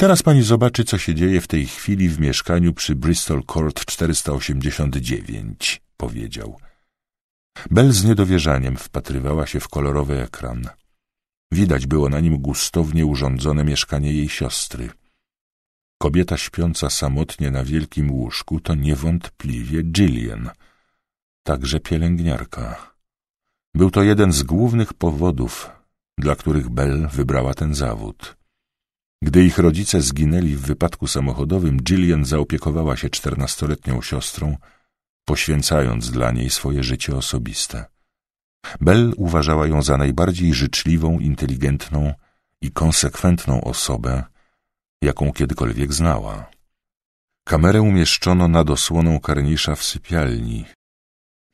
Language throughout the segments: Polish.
Teraz pani zobaczy, co się dzieje w tej chwili w mieszkaniu przy Bristol Court 489, powiedział. Bel z niedowierzaniem wpatrywała się w kolorowy ekran. Widać było na nim gustownie urządzone mieszkanie jej siostry. Kobieta śpiąca samotnie na wielkim łóżku to niewątpliwie Jillian, także pielęgniarka. Był to jeden z głównych powodów, dla których Bell wybrała ten zawód. Gdy ich rodzice zginęli w wypadku samochodowym, Jillian zaopiekowała się czternastoletnią siostrą, poświęcając dla niej swoje życie osobiste. Bell uważała ją za najbardziej życzliwą, inteligentną i konsekwentną osobę, jaką kiedykolwiek znała. Kamerę umieszczono nad osłoną karnisza w sypialni.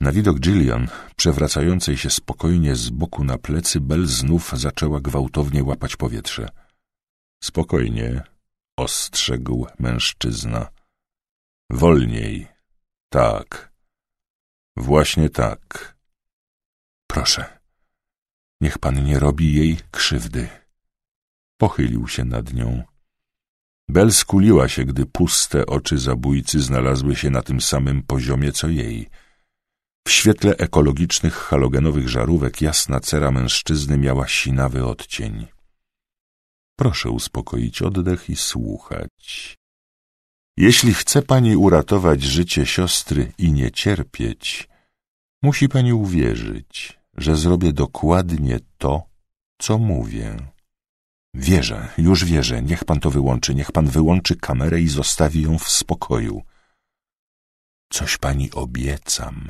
Na widok Jillian, przewracającej się spokojnie z boku na plecy, Bell znów zaczęła gwałtownie łapać powietrze. Spokojnie, ostrzegł mężczyzna. Wolniej. Tak. Właśnie tak. Proszę, niech pan nie robi jej krzywdy. Pochylił się nad nią. Bel skuliła się, gdy puste oczy zabójcy znalazły się na tym samym poziomie co jej. W świetle ekologicznych halogenowych żarówek jasna cera mężczyzny miała sinawy odcień. Proszę uspokoić oddech i słuchać. Jeśli chce pani uratować życie siostry i nie cierpieć, musi pani uwierzyć, że zrobię dokładnie to, co mówię. Wierzę, już wierzę, niech pan to wyłączy, niech pan wyłączy kamerę i zostawi ją w spokoju. Coś pani obiecam,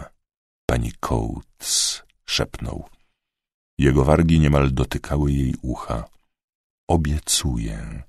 pani Coates szepnął. Jego wargi niemal dotykały jej ucha obiecuję